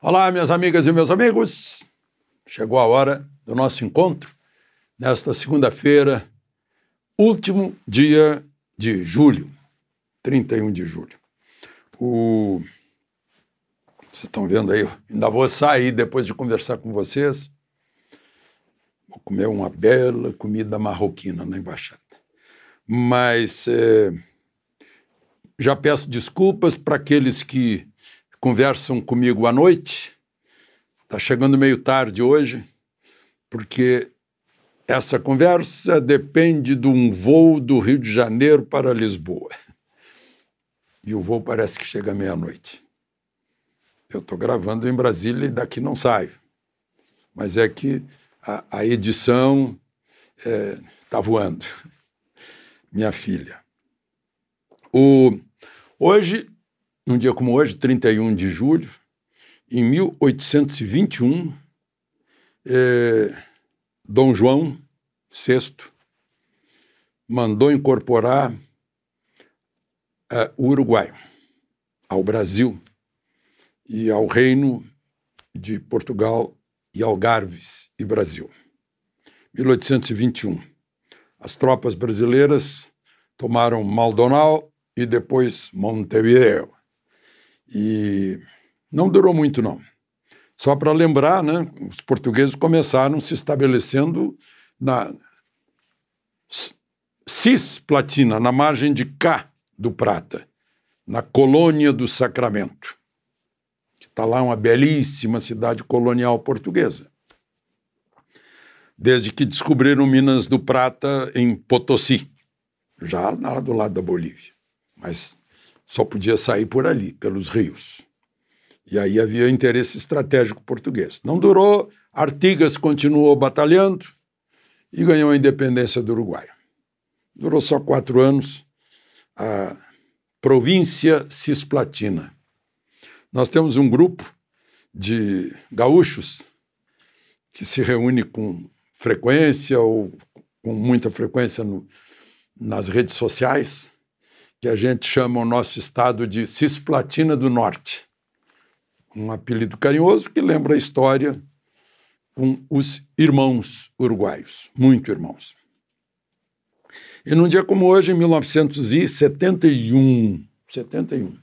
Olá, minhas amigas e meus amigos. Chegou a hora do nosso encontro nesta segunda-feira, último dia de julho, 31 de julho. O... Vocês estão vendo aí, ainda vou sair depois de conversar com vocês. Vou comer uma bela comida marroquina na embaixada. Mas é... já peço desculpas para aqueles que conversam comigo à noite. Está chegando meio tarde hoje, porque essa conversa depende de um voo do Rio de Janeiro para Lisboa. E o voo parece que chega meia-noite. Eu estou gravando em Brasília e daqui não saio. Mas é que a, a edição está é, tá voando. Minha filha. O, hoje num dia como hoje, 31 de julho, em 1821, eh, é, Dom João VI mandou incorporar é, o Uruguai ao Brasil e ao Reino de Portugal e Algarves e Brasil. 1821. As tropas brasileiras tomaram Maldonal e depois Montevideo. E não durou muito, não. Só para lembrar, né, os portugueses começaram se estabelecendo na cisplatina, na margem de cá do Prata, na colônia do Sacramento. que Está lá uma belíssima cidade colonial portuguesa. Desde que descobriram Minas do Prata em Potosí, já lá do lado da Bolívia. Mas só podia sair por ali, pelos rios. E aí havia interesse estratégico português. Não durou, Artigas continuou batalhando e ganhou a independência do Uruguai. Durou só quatro anos a província cisplatina. Nós temos um grupo de gaúchos que se reúne com frequência ou com muita frequência no, nas redes sociais que a gente chama o nosso estado de Cisplatina do Norte. Um apelido carinhoso que lembra a história com os irmãos uruguaios, muito irmãos. E num dia como hoje, em 1971, 71,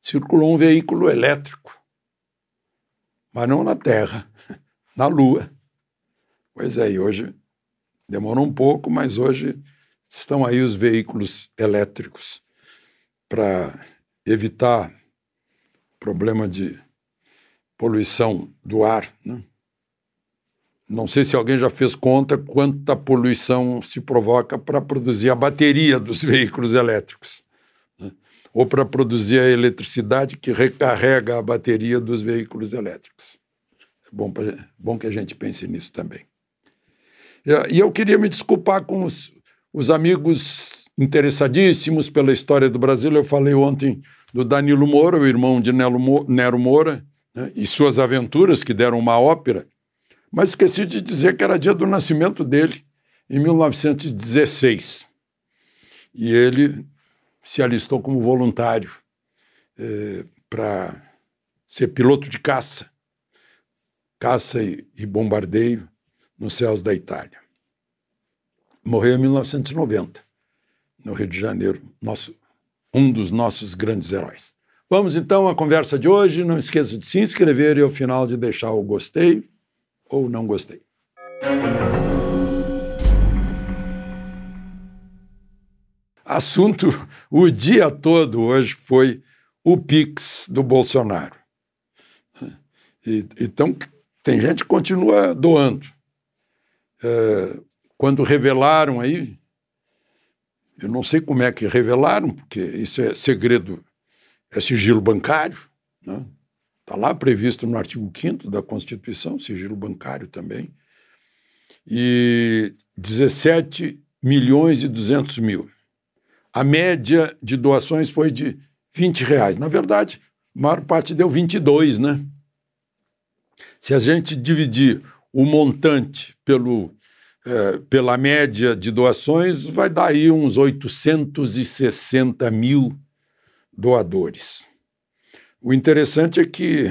circulou um veículo elétrico, mas não na Terra, na Lua. Pois é, e hoje demorou um pouco, mas hoje Estão aí os veículos elétricos para evitar problema de poluição do ar. Né? Não sei se alguém já fez conta quanta poluição se provoca para produzir a bateria dos veículos elétricos, né? ou para produzir a eletricidade que recarrega a bateria dos veículos elétricos. É bom, pra, bom que a gente pense nisso também. E eu queria me desculpar com os, os amigos interessadíssimos pela história do Brasil, eu falei ontem do Danilo Moura, o irmão de Nero Moura, né, e suas aventuras, que deram uma ópera, mas esqueci de dizer que era dia do nascimento dele, em 1916. E ele se alistou como voluntário eh, para ser piloto de caça, caça e, e bombardeio nos céus da Itália morreu em 1990, no Rio de Janeiro, nosso, um dos nossos grandes heróis. Vamos então à conversa de hoje. Não esqueça de se inscrever e ao final de deixar o gostei ou não gostei. Assunto o dia todo hoje foi o Pix do Bolsonaro. então, tem gente que continua doando. É, quando revelaram aí, eu não sei como é que revelaram, porque isso é segredo, é sigilo bancário, né? Está lá previsto no artigo 5 da Constituição, sigilo bancário também. E 17 milhões e 200 mil. A média de doações foi de 20 reais. Na verdade, a maior parte deu 22, né? Se a gente dividir o montante pelo é, pela média de doações, vai dar aí uns 860 mil doadores. O interessante é que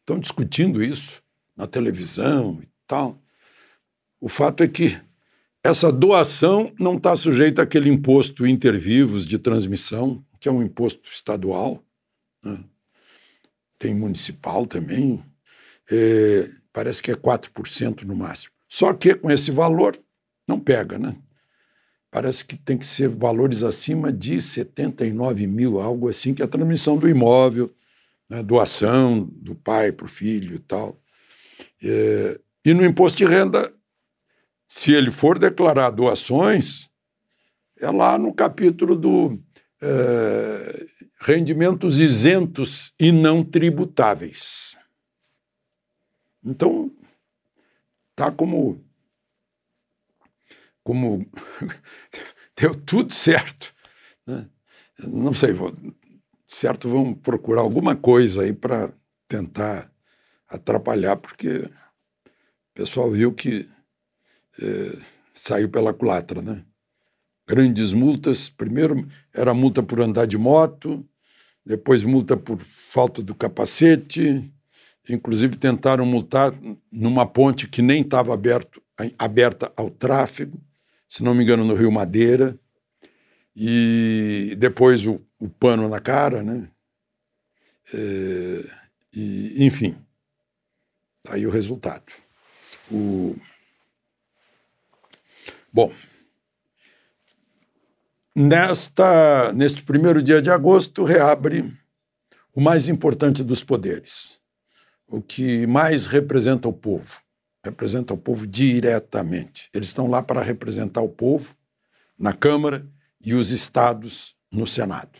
estão discutindo isso na televisão e tal. O fato é que essa doação não está sujeita àquele imposto intervivos de transmissão, que é um imposto estadual, né? tem municipal também, é, parece que é 4% no máximo. Só que com esse valor não pega, né? Parece que tem que ser valores acima de 79 mil, algo assim, que é a transmissão do imóvel, né? doação do pai para o filho e tal. É, e no imposto de renda, se ele for declarar doações, é lá no capítulo do é, rendimentos isentos e não tributáveis. Então, Tá como. Como. deu tudo certo. Né? Não sei, vou, certo, vamos procurar alguma coisa aí para tentar atrapalhar, porque o pessoal viu que é, saiu pela culatra, né? Grandes multas. Primeiro era multa por andar de moto, depois multa por falta do capacete, inclusive tentaram multar numa ponte que nem estava aberta ao tráfego, se não me engano, no Rio Madeira, e depois o, o pano na cara, né? É, e, enfim, tá aí o resultado. O... Bom, nesta, neste primeiro dia de agosto reabre o mais importante dos poderes, o que mais representa o povo. Representa o povo diretamente. Eles estão lá para representar o povo na Câmara e os estados no Senado.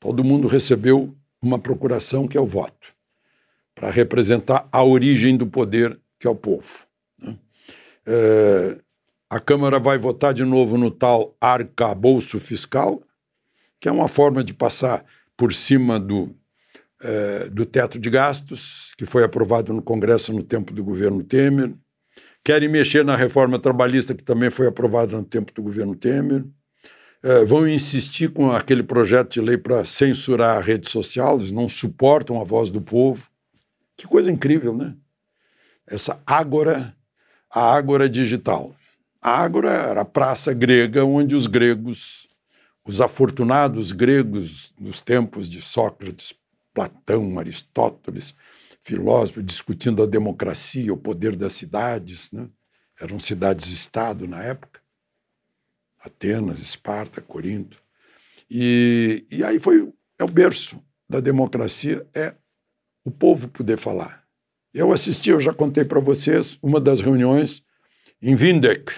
Todo mundo recebeu uma procuração que é o voto, para representar a origem do poder, que é o povo. Né? É, a Câmara vai votar de novo no tal arcabouço fiscal, que é uma forma de passar por cima do é, do teto de gastos, que foi aprovado no Congresso no tempo do governo Temer. Querem mexer na reforma trabalhista, que também foi aprovada no tempo do governo Temer. É, vão insistir com aquele projeto de lei para censurar a rede social, eles não suportam a voz do povo. Que coisa incrível, né? Essa ágora, a ágora digital. A ágora era a praça grega onde os gregos, os afortunados gregos dos tempos de Sócrates, Platão, Aristóteles, filósofos discutindo a democracia, o poder das cidades, né? eram cidades-estado na época, Atenas, Esparta, Corinto, e, e aí foi é o berço da democracia é o povo poder falar. Eu assisti, eu já contei para vocês, uma das reuniões em Windeck,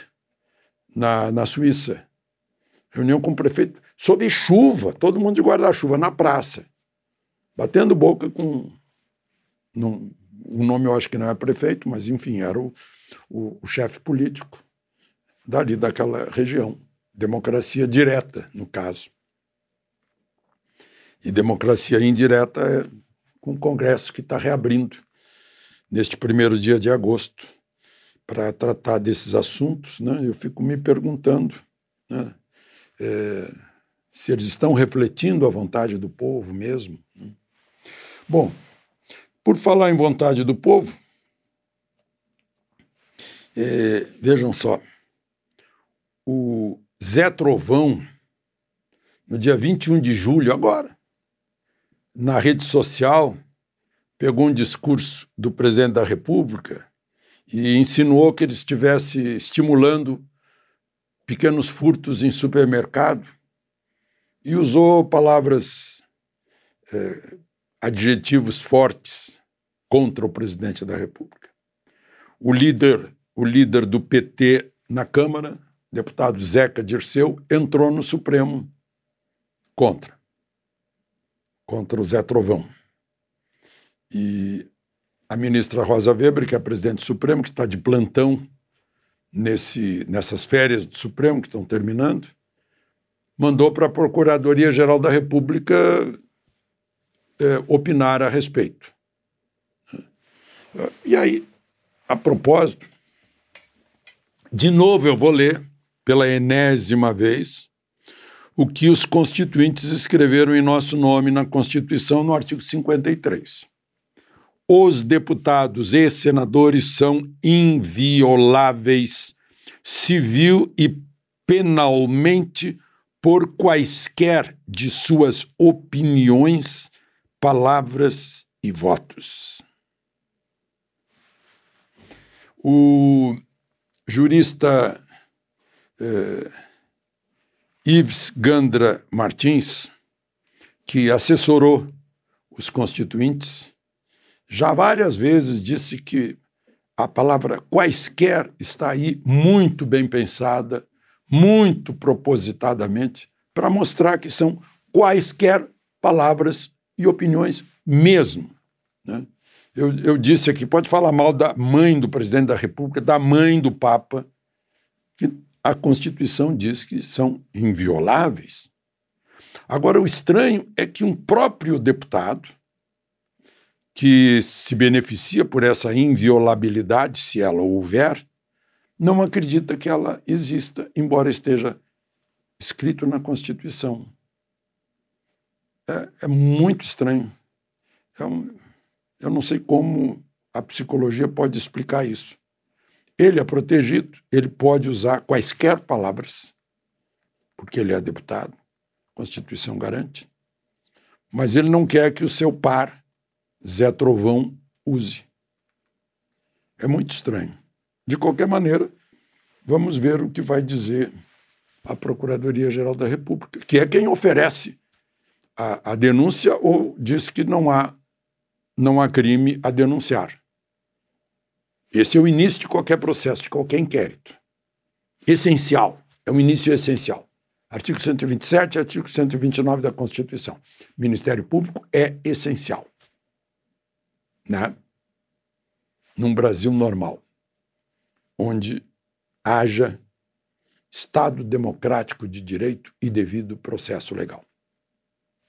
na, na Suíça. Reunião com o prefeito, sob chuva, todo mundo de guarda-chuva, na praça batendo boca com. o nome eu acho que não é prefeito, mas enfim, era o, o, o chefe político dali daquela região. Democracia direta, no caso. E democracia indireta é com o Congresso que está reabrindo neste primeiro dia de agosto para tratar desses assuntos. Né? Eu fico me perguntando né? é, se eles estão refletindo a vontade do povo mesmo Bom, por falar em vontade do povo, é, vejam só, o Zé Trovão, no dia 21 de julho, agora, na rede social, pegou um discurso do presidente da República e insinuou que ele estivesse estimulando pequenos furtos em supermercado e usou palavras é, adjetivos fortes contra o presidente da República. O líder, o líder do PT na Câmara, deputado Zeca Dirceu, entrou no Supremo contra contra o Zé Trovão. E a ministra Rosa Weber, que é a presidente do Supremo, que está de plantão nesse, nessas férias do Supremo, que estão terminando, mandou para a Procuradoria-Geral da República é, opinar a respeito. E aí, a propósito, de novo eu vou ler, pela enésima vez, o que os constituintes escreveram em nosso nome na Constituição, no artigo 53. Os deputados e senadores são invioláveis, civil e penalmente, por quaisquer de suas opiniões palavras e votos. O jurista eh, Yves Gandra Martins, que assessorou os constituintes, já várias vezes disse que a palavra quaisquer está aí muito bem pensada, muito propositadamente, para mostrar que são quaisquer palavras e opiniões mesmo. Né? Eu, eu disse aqui, pode falar mal da mãe do presidente da República, da mãe do Papa, que a Constituição diz que são invioláveis. Agora, o estranho é que um próprio deputado, que se beneficia por essa inviolabilidade, se ela houver, não acredita que ela exista, embora esteja escrito na Constituição. É, é muito estranho. É um, eu não sei como a psicologia pode explicar isso. Ele é protegido, ele pode usar quaisquer palavras, porque ele é deputado, a Constituição garante, mas ele não quer que o seu par, Zé Trovão, use. É muito estranho. De qualquer maneira, vamos ver o que vai dizer a Procuradoria-Geral da República, que é quem oferece a, a denúncia ou diz que não há, não há crime a denunciar. Esse é o início de qualquer processo, de qualquer inquérito. Essencial, é um início essencial. Artigo 127 e artigo 129 da Constituição. Ministério Público é essencial. Né? Num Brasil normal, onde haja Estado democrático de direito e devido processo legal.